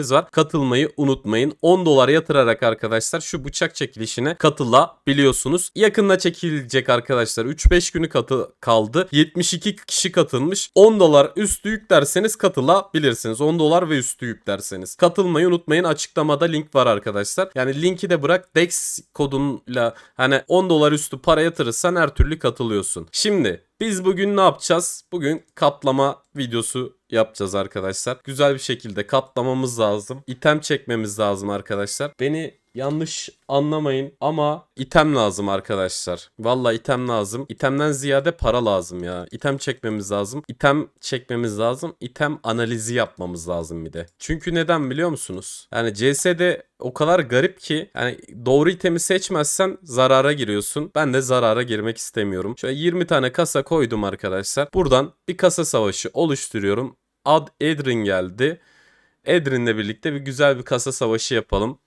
indirimimiz var. Katılmayı unutmayın. 10 dolar yatırarak arkadaşlar şu bıçak çekilişine katılabiliyorsunuz. Yakında çekilecek arkadaşlar. 3-5 günü katı kaldı. 72 kişi katılmış. 10 dolar üstü yüklerseniz katılabilirsiniz. 10 dolar ve üstü yüklerseniz. Katılmayı unutmayın. Açıklamada link var arkadaşlar. Yani linki de bırak DEX kodunla hani 10 dolar üstü para yatırırsan her türlü katılıyorsun. Şimdi biz bugün ne yapacağız? Bugün katlama videosu yapacağız arkadaşlar. Güzel bir şekilde katlamamız lazım. İtem çekmemiz lazım arkadaşlar. Beni Yanlış anlamayın ama item lazım arkadaşlar. Valla item lazım. İtemden ziyade para lazım ya. İtem çekmemiz lazım. İtem çekmemiz lazım. İtem analizi yapmamız lazım bir de. Çünkü neden biliyor musunuz? Yani CS'de o kadar garip ki yani doğru itemi seçmezsen zarara giriyorsun. Ben de zarara girmek istemiyorum. Şöyle 20 tane kasa koydum arkadaşlar. Buradan bir kasa savaşı oluşturuyorum. Ad Edrin geldi. Edrin'le birlikte bir güzel bir kasa savaşı yapalım.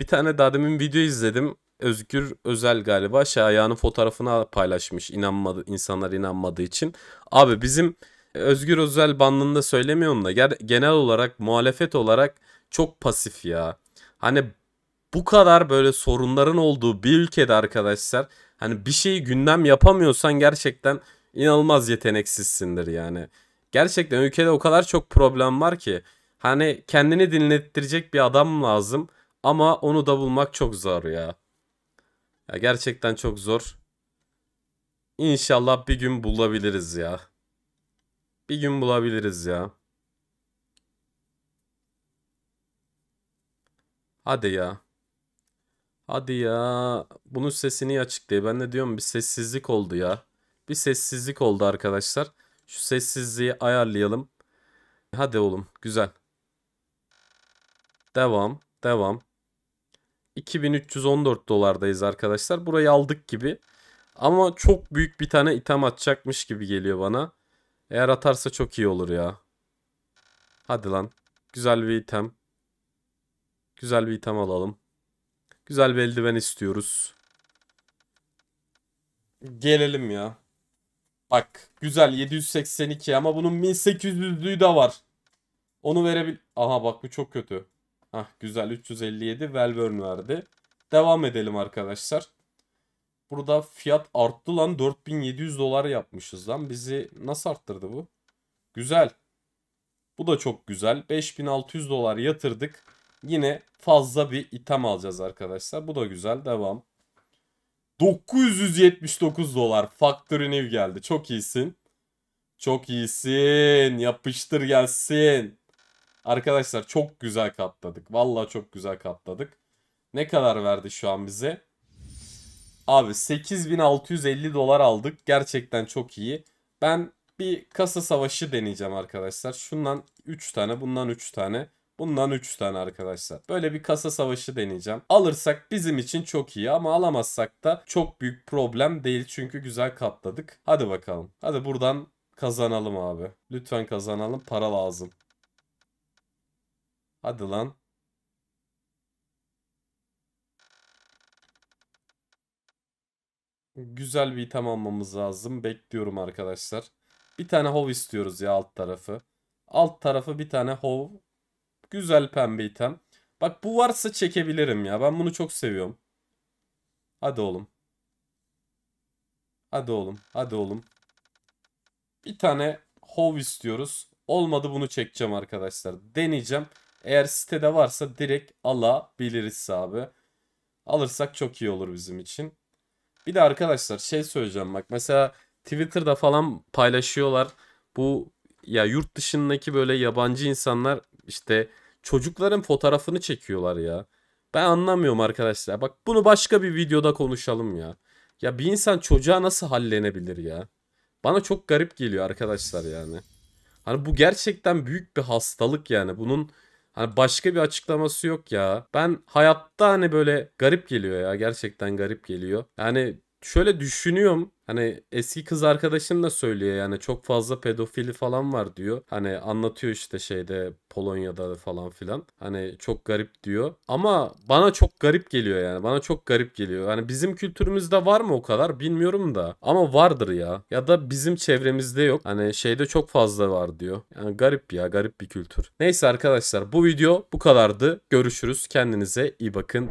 Bir tane daha demin video izledim. Özgür Özel galiba şey ayağının fotoğrafını paylaşmış inanmadı, insanlar inanmadığı için. Abi bizim Özgür Özel bandında söylemiyorum da genel olarak muhalefet olarak çok pasif ya. Hani bu kadar böyle sorunların olduğu bir ülkede arkadaşlar hani bir şeyi gündem yapamıyorsan gerçekten inanılmaz yeteneksizsindir yani. Gerçekten ülkede o kadar çok problem var ki hani kendini dinlettirecek bir adam lazım. Ama onu da bulmak çok zor ya. Ya gerçekten çok zor. İnşallah bir gün bulabiliriz ya. Bir gün bulabiliriz ya. Hadi ya. Hadi ya. Bunun sesini açık diye. Ben de diyorum bir sessizlik oldu ya. Bir sessizlik oldu arkadaşlar. Şu sessizliği ayarlayalım. Hadi oğlum. Güzel. Devam. Devam. 2314 dolardayız arkadaşlar. Burayı aldık gibi. Ama çok büyük bir tane item atacakmış gibi geliyor bana. Eğer atarsa çok iyi olur ya. Hadi lan. Güzel bir item. Güzel bir item alalım. Güzel bir eldiven istiyoruz. Gelelim ya. Bak güzel 782 ama bunun 1800'lüğü de var. Onu verebil... Aha bak bu çok kötü. Hah güzel 357 Welburn verdi. Devam edelim arkadaşlar. Burada fiyat arttı lan 4700 dolar yapmışız lan. Bizi nasıl arttırdı bu? Güzel. Bu da çok güzel. 5600 dolar yatırdık. Yine fazla bir item alacağız arkadaşlar. Bu da güzel. Devam. 979 dolar Factory New geldi. Çok iyisin. Çok iyisin. Yapıştır gelsin. Arkadaşlar çok güzel katladık. Vallahi çok güzel katladık. Ne kadar verdi şu an bize? Abi 8650 dolar aldık. Gerçekten çok iyi. Ben bir kasa savaşı deneyeceğim arkadaşlar. Şundan 3 tane, bundan 3 tane, bundan 3 tane arkadaşlar. Böyle bir kasa savaşı deneyeceğim. Alırsak bizim için çok iyi ama alamazsak da çok büyük problem değil. Çünkü güzel katladık. Hadi bakalım. Hadi buradan kazanalım abi. Lütfen kazanalım. Para lazım. Hadi lan. Güzel bir item almamız lazım. Bekliyorum arkadaşlar. Bir tane hov istiyoruz ya alt tarafı. Alt tarafı bir tane hov. Güzel pembe item. Bak bu varsa çekebilirim ya. Ben bunu çok seviyorum. Hadi oğlum. Hadi oğlum. Hadi oğlum. Bir tane hov istiyoruz. Olmadı bunu çekeceğim arkadaşlar. Deneyeceğim. Eğer sitede varsa direkt alabiliriz abi. Alırsak çok iyi olur bizim için. Bir de arkadaşlar şey söyleyeceğim bak mesela Twitter'da falan paylaşıyorlar. Bu ya yurt dışındaki böyle yabancı insanlar işte çocukların fotoğrafını çekiyorlar ya. Ben anlamıyorum arkadaşlar. Bak bunu başka bir videoda konuşalım ya. Ya bir insan çocuğa nasıl hallenebilir ya? Bana çok garip geliyor arkadaşlar yani. Hani bu gerçekten büyük bir hastalık yani. Bunun Hani başka bir açıklaması yok ya. Ben hayatta hani böyle garip geliyor ya. Gerçekten garip geliyor. Yani şöyle düşünüyorum hani eski kız arkadaşım da söylüyor yani çok fazla pedofili falan var diyor. Hani anlatıyor işte şeyde Polonya'da falan filan. Hani çok garip diyor. Ama bana çok garip geliyor yani. Bana çok garip geliyor. Hani bizim kültürümüzde var mı o kadar bilmiyorum da. Ama vardır ya. Ya da bizim çevremizde yok. Hani şeyde çok fazla var diyor. Yani garip ya. Garip bir kültür. Neyse arkadaşlar bu video bu kadardı. Görüşürüz. Kendinize iyi bakın.